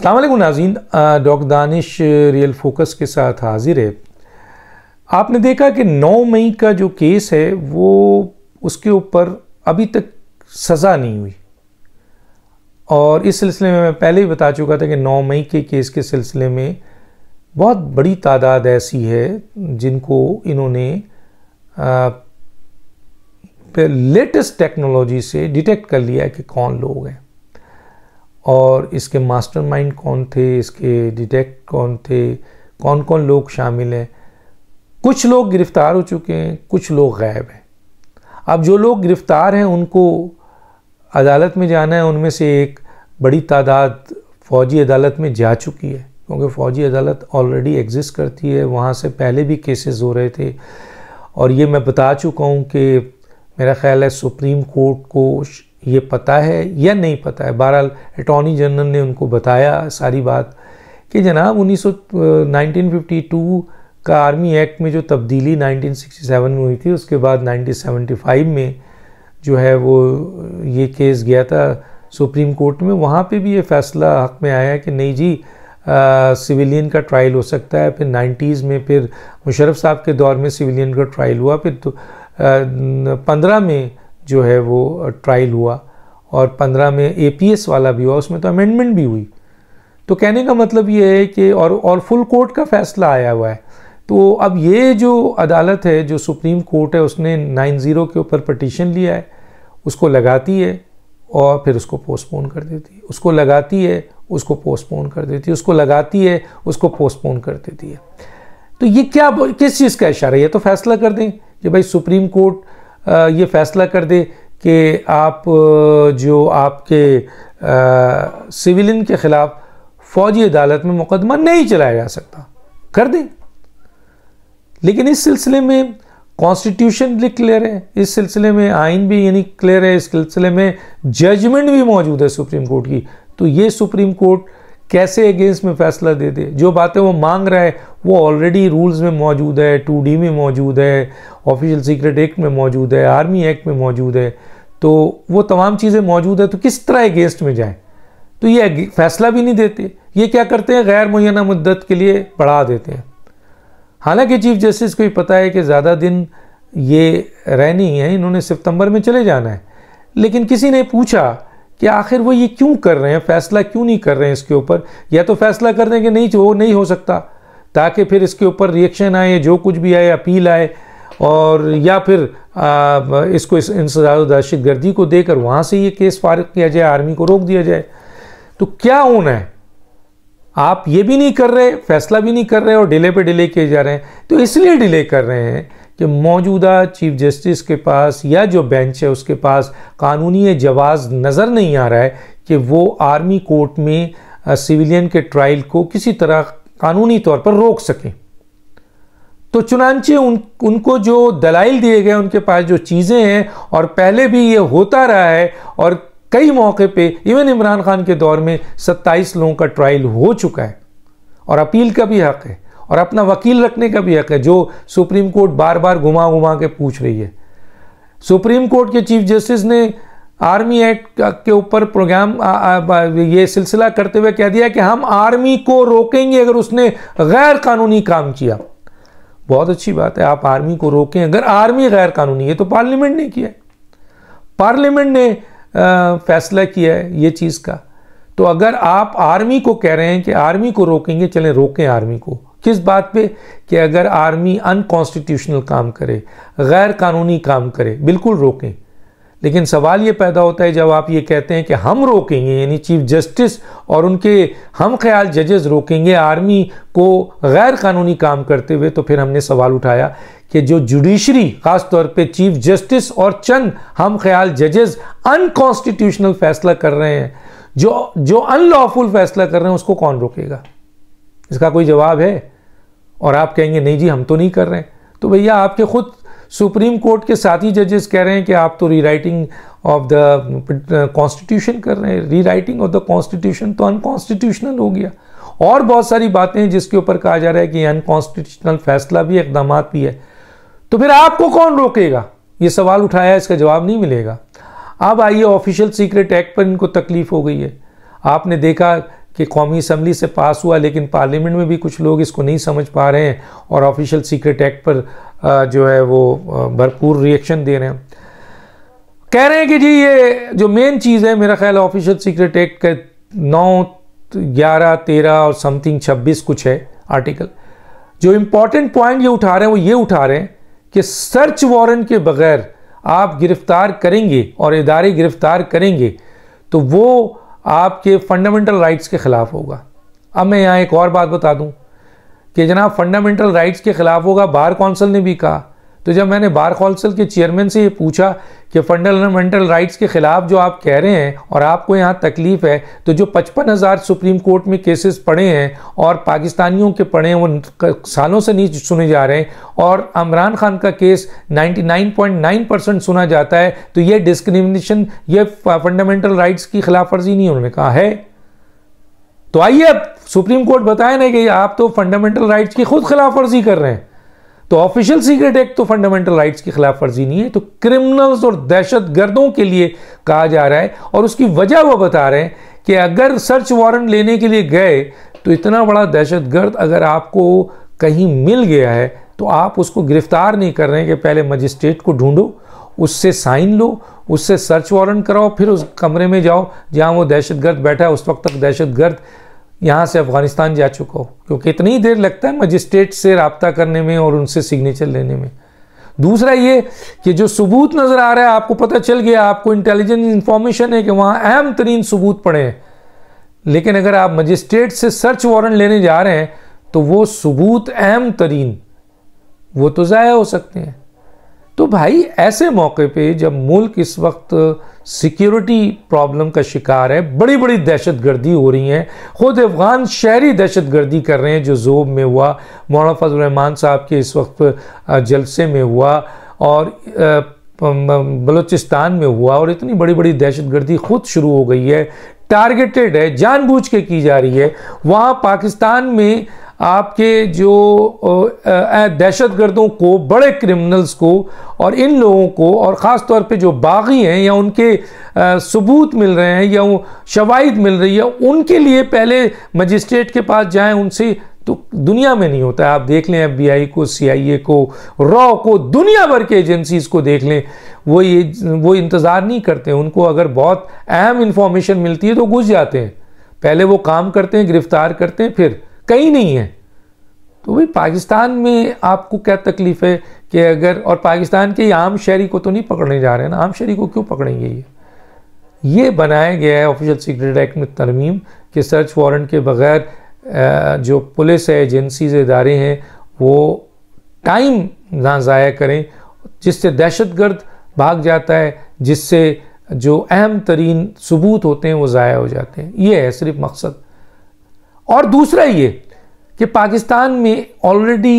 अल्लाम नाजीन doctor Danish real focus के साथ हाजिर है आपने देखा कि 9 मई का जो केस है वो उसके ऊपर अभी तक सज़ा नहीं हुई और इस सिलसिले में मैं पहले ही बता चुका था कि 9 मई के केस के सिलसिले में बहुत बड़ी तादाद ऐसी है जिनको इन्होंने लेटेस्ट टेक्नोलॉजी से डिटेक्ट कर लिया है कि कौन लोग हैं और इसके मास्टरमाइंड कौन थे इसके डिटेक्ट कौन थे कौन कौन लोग शामिल हैं कुछ लोग गिरफ्तार हो चुके हैं कुछ लोग गायब हैं अब जो लोग गिरफ्तार हैं उनको अदालत में जाना है उनमें से एक बड़ी तादाद फौजी अदालत में जा चुकी है क्योंकि फ़ौजी अदालत ऑलरेडी एग्ज़िस्ट करती है वहाँ से पहले भी केसेस हो रहे थे और ये मैं बता चुका हूँ कि मेरा ख्याल है सुप्रीम कोर्ट को ये पता है या नहीं पता है बहरहाल अटॉर्नी जनरल ने उनको बताया सारी बात कि जनाब उन्नीस 1952 का आर्मी एक्ट में जो तब्दीली 1967 में हुई थी उसके बाद 1975 में जो है वो ये केस गया था सुप्रीम कोर्ट में वहाँ पे भी ये फैसला हक में आया कि नहीं जी सिविलियन का ट्रायल हो सकता है फिर 90s में फिर मुशरफ साहब के दौर में सिविलियन का ट्रायल हुआ फिर तो, पंद्रह में जो है वो ट्रायल हुआ और पंद्रह में एपीएस वाला भी हुआ उसमें तो अमेंडमेंट भी हुई तो कहने का मतलब ये है कि और और फुल कोर्ट का फैसला आया हुआ है तो अब ये जो अदालत है जो सुप्रीम कोर्ट है उसने नाइन ज़ीरो के ऊपर पटिशन लिया है उसको लगाती है और फिर उसको पोस्टपोन कर देती है उसको लगाती है उसको पोस्टपोन कर देती है उसको लगाती है उसको पोस्टपोन कर देती है तो ये क्या किस चीज़ का इशारा है तो फैसला कर दें कि भाई सुप्रीम कोर्ट ये फैसला कर दे कि आप जो आपके सिविलियन के ख़िलाफ़ फ़ौजी अदालत में मुकदमा नहीं चलाया जा सकता कर दें लेकिन इस सिलसिले में कॉन्स्टिट्यूशन भी क्लियर है इस सिलसिले में आइन भी यानी क्लियर है इस सिलसिले में जजमेंट भी मौजूद है सुप्रीम कोर्ट की तो ये सुप्रीम कोर्ट कैसे अगेंस्ट में फैसला दे दे जो बातें वो मांग रहा है वो ऑलरेडी रूल्स में मौजूद है टू डी में मौजूद है ऑफिशियल सीक्रेट एक्ट में मौजूद है आर्मी एक्ट में मौजूद है तो वो तमाम चीज़ें मौजूद है तो किस तरह अगेंस्ट में जाए तो ये फैसला भी नहीं देते ये क्या करते हैं गैर मुना मदत के लिए बढ़ा देते हैं हालांकि चीफ जस्टिस को ही पता है कि ज़्यादा दिन ये रहनी है इन्होंने सितंबर में चले जाना है लेकिन किसी ने पूछा कि आखिर वो ये क्यों कर रहे हैं फैसला क्यों नहीं कर रहे हैं इसके ऊपर या तो फैसला कर दें कि नहीं वो नहीं हो सकता ताकि फिर इसके ऊपर रिएक्शन आए जो कुछ भी आए अपील आए और या फिर आ, इसको इस इंसदाद दहशत गर्दी को देकर वहाँ से ये केस फारग किया जाए आर्मी को रोक दिया जाए तो क्या होना है आप ये भी नहीं कर रहे फैसला भी नहीं कर रहे और डिले पे डिले किए जा रहे हैं तो इसलिए डिले कर रहे हैं कि मौजूदा चीफ जस्टिस के पास या जो बेंच है उसके पास कानूनी जवाब नज़र नहीं आ रहा है कि वो आर्मी कोर्ट में सिविलियन के ट्रायल को किसी तरह कानूनी तौर पर रोक सकें तो चुनानचे उन उनको जो दलाइल दिए गए उनके पास जो चीज़ें हैं और पहले भी ये होता रहा है और कई मौके पे इवन इमरान खान के दौर में 27 लोगों का ट्रायल हो चुका है और अपील का भी हक है और अपना वकील रखने का भी हक है जो सुप्रीम कोर्ट बार बार घुमा घुमा के पूछ रही है सुप्रीम कोर्ट के चीफ जस्टिस ने आर्मी एक्ट के ऊपर प्रोग्राम आ, आ, ये सिलसिला करते हुए कह दिया कि हम आर्मी को रोकेंगे अगर उसने गैर कानूनी काम किया बहुत अच्छी बात है आप आर्मी को रोकें अगर आर्मी गैर कानूनी है तो पार्लियामेंट ने किया पार्लियामेंट ने आ, फैसला किया है ये चीज़ का तो अगर आप आर्मी को कह रहे हैं कि आर्मी को रोकेंगे चलें रोकें आर्मी को किस बात पे कि अगर आर्मी अनकॉन्स्टिट्यूशनल काम करे गैर कानूनी काम करे बिल्कुल रोकें लेकिन सवाल ये पैदा होता है जब आप ये कहते हैं कि हम रोकेंगे यानी चीफ जस्टिस और उनके हम ख्याल जजेस रोकेंगे आर्मी को गैर कानूनी काम करते हुए तो फिर हमने सवाल उठाया कि जो जुडिशरी ख़ास तौर पे चीफ जस्टिस और चंद हम ख्याल जजेस अनकॉन्स्टिट्यूशनल फैसला कर रहे हैं जो जो अनलॉफुल फैसला कर रहे हैं उसको कौन रोकेगा इसका कोई जवाब है और आप कहेंगे नहीं जी हम तो नहीं कर रहे हैं तो भैया आपके खुद सुप्रीम कोर्ट के साथ ही जजेस कह रहे हैं कि आप तो रीराइटिंग ऑफ द कॉन्स्टिट्यूशन कर रहे हैं रीराइटिंग ऑफ द कॉन्स्टिट्यूशन तो अनकॉन्स्टिट्यूशनल हो गया और बहुत सारी बातें जिसके ऊपर कहा जा रहा है कि अनकॉन्स्टिट्यूशनल फैसला भी इकदाम भी है तो फिर आपको कौन रोकेगा ये सवाल उठाया इसका जवाब नहीं मिलेगा अब आइए ऑफिशियल सीक्रेट एक्ट पर इनको तकलीफ हो गई है आपने देखा कि कौमी असम्बली से पास हुआ लेकिन पार्लियामेंट में भी कुछ लोग इसको नहीं समझ पा रहे हैं और ऑफिशियल सीक्रेट एक्ट पर जो है वो भरपूर रिएक्शन दे रहे हैं कह रहे हैं कि जी ये जो मेन चीज़ है मेरा ख्याल ऑफिशियल सीक्रेट एक्ट का नौ ग्यारह तेरह और समथिंग छब्बीस कुछ है आर्टिकल जो इम्पॉर्टेंट पॉइंट ये उठा रहे हैं वो ये उठा रहे हैं कि सर्च वारंट के बगैर आप गिरफ्तार करेंगे और इदारे गिरफ्तार करेंगे तो वो आपके फंडामेंटल राइट्स के ख़िलाफ़ होगा अब मैं यहाँ एक और बात बता दूँ कि जनाब फंडामेंटल राइट्स के ख़िलाफ़ होगा बार कौंसिल ने भी कहा तो जब मैंने बार कौंसिल के चेयरमैन से ये पूछा कि फंडामेंटल राइट्स के ख़िलाफ़ जो आप कह रहे हैं और आपको यहाँ तकलीफ़ है तो जो पचपन हज़ार सुप्रीम कोर्ट में केसेस पड़े हैं और पाकिस्तानियों के पड़े हैं वो सालों से नहीं सुने जा रहे हैं और इमरान खान का केस 99.9 परसेंट सुना जाता है तो ये डिस्क्रिमिनेशन ये फंडामेंटल राइट्स की खिलाफ वर्जी नहीं उन्होंने कहा है तो आइए अब सुप्रीम कोर्ट बताए ना कि आप तो फंडामेंटल राइट्स की खुद खिलाफ वर्जी कर रहे हैं तो ऑफिशियल सीक्रेट एक्ट तो फंडामेंटल राइट्स के खिलाफ फर्जी नहीं है तो क्रिमिनल्स और दहशत गर्दों के लिए कहा जा रहा है और उसकी वजह वह बता रहे हैं कि अगर सर्च वारंट लेने के लिए गए तो इतना बड़ा दहशत गर्द अगर आपको कहीं मिल गया है तो आप उसको गिरफ्तार नहीं कर रहे हैं कि पहले मजिस्ट्रेट को ढूंढो उससे साइन लो उससे सर्च वारंट कराओ फिर उस कमरे में जाओ जहाँ वो दहशतगर्द बैठा है उस वक्त तक दहशतगर्द यहाँ से अफ़गानिस्तान जा चुका हो क्योंकि इतनी देर लगता है मजिस्ट्रेट से रबता करने में और उनसे सिग्नेचर लेने में दूसरा ये कि जो सबूत नज़र आ रहा है आपको पता चल गया आपको इंटेलिजेंस इंफॉर्मेशन है कि वहाँ अहम तरीन सबूत पड़े हैं लेकिन अगर आप मजिस्ट्रेट से सर्च वारंट लेने जा रहे हैं तो वो सबूत अहम तरीन वो तो ज़ाया हो सकते हैं तो भाई ऐसे मौके पे जब मुल्क इस वक्त सिक्योरिटी प्रॉब्लम का शिकार है बड़ी बड़ी दहशत गर्दी हो रही हैं ख़ुद अफगान शहरी दहशत गर्दी कर रहे हैं जो जोब में हुआ मौलाना फजलरहमान साहब के इस वक्त जलसे में हुआ और बलूचिस्तान में हुआ और इतनी बड़ी बड़ी दहशत गर्दी खुद शुरू हो गई है टारगेटेड है जानबूझ के की जा रही है वहाँ पाकिस्तान में आपके जो दहशत गर्दों को बड़े क्रिमिनल्स को और इन लोगों को और ख़ास तौर पे जो बागी हैं या उनके सबूत मिल रहे हैं या शवाहिद मिल रही है उनके लिए पहले मजिस्ट्रेट के पास जाएं उनसे तो दुनिया में नहीं होता है आप देख लें एफबीआई को सीआईए को रॉ को दुनिया भर के एजेंसीज को देख लें वो ये वो इंतज़ार नहीं करते उनको अगर बहुत अहम इन्फॉर्मेशन मिलती है तो घुस जाते हैं पहले वो काम करते हैं गिरफ्तार करते हैं फिर कहीं नहीं है तो भाई पाकिस्तान में आपको क्या तकलीफ है कि अगर और पाकिस्तान के आम शहरी को तो नहीं पकड़ने जा रहे हैं ना आम शहरी को क्यों पकड़ेंगे ये ये बनाया गया है ऑफिशियल सीक्रेट एक्ट में तरमीम कि सर्च वारंट के बगैर जो पुलिस है एजेंसीज इदारे हैं वो टाइम ना ज़ाया करें जिससे दहशत गर्द भाग जाता है जिससे जो अहम तरीन सबूत होते हैं वो ज़ाया हो जाते हैं ये है सिर्फ मकसद और दूसरा ये कि पाकिस्तान में ऑलरेडी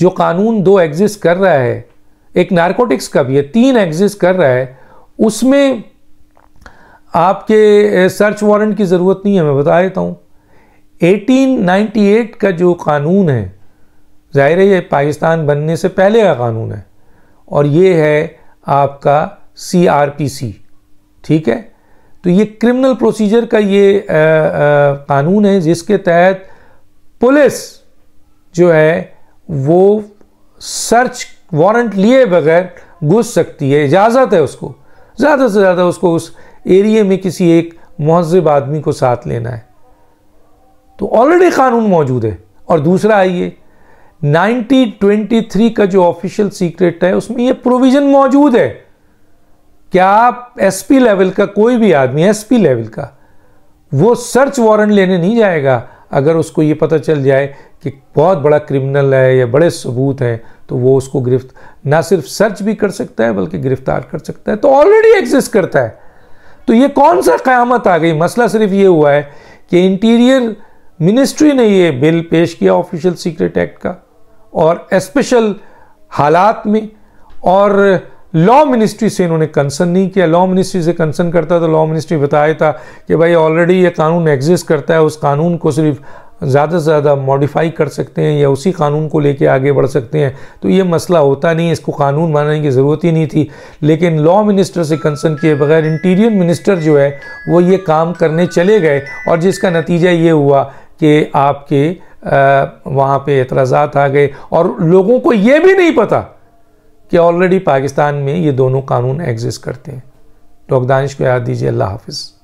जो कानून दो एग्जिस्ट कर रहा है एक नारकोटिक्स का भी है तीन एग्जिस्ट कर रहा है उसमें आपके सर्च वारंट की ज़रूरत नहीं है मैं बता देता हूँ 1898 का जो कानून है ज़ाहिर है ये पाकिस्तान बनने से पहले का कानून है और ये है आपका सी ठीक है तो ये क्रिमिनल प्रोसीजर का ये कानून है जिसके तहत पुलिस जो है वो सर्च वारंट लिए बगैर घुस सकती है इजाज़त है उसको ज़्यादा से ज़्यादा उसको उस एरिए में किसी एक महजब आदमी को साथ लेना है तो ऑलरेडी कानून मौजूद है और दूसरा आइए 1923 का जो ऑफिशियल सीक्रेट है उसमें ये प्रोविज़न मौजूद है क्या एसपी लेवल का कोई भी आदमी एसपी लेवल का वो सर्च वारंट लेने नहीं जाएगा अगर उसको ये पता चल जाए कि बहुत बड़ा क्रिमिनल है या बड़े सबूत हैं तो वो उसको गिरफ्त ना सिर्फ सर्च भी कर सकता है बल्कि गिरफ्तार कर सकता है तो ऑलरेडी एग्जिस्ट करता है तो ये कौन सा क़्यामत आ गई मसला सिर्फ ये हुआ है कि इंटीरियर मिनिस्ट्री ने ये बिल पेश किया ऑफिशियल सीक्रेट एक्ट का और स्पेशल हालात में और लॉ मिनिस्ट्री से इन्होंने कंसर्न नहीं किया लॉ मिनिस्ट्री से कंसर्न करता तो लॉ मिनिस्ट्री बताया था कि भाई ऑलरेडी ये कानून एग्जिस्ट करता है उस कानून को सिर्फ ज़्यादा से ज़्यादा मॉडिफाई कर सकते हैं या उसी कानून को लेके आगे बढ़ सकते हैं तो ये मसला होता नहीं इसको कानून बनाने की ज़रूरत ही नहीं थी लेकिन लॉ मिनिस्टर से कंसर्न किए बगैर इंटीरियर मिनिस्टर जो है वो ये काम करने चले गए और जिसका नतीजा ये हुआ कि आपके वहाँ पे एतराज़ात आ गए और लोगों को ये भी नहीं पता कि ऑलरेडी पाकिस्तान में ये दोनों कानून एग्जिस्ट करते हैं डॉक्टर तो दानिश को याद दीजिए अल्लाह हाफिज़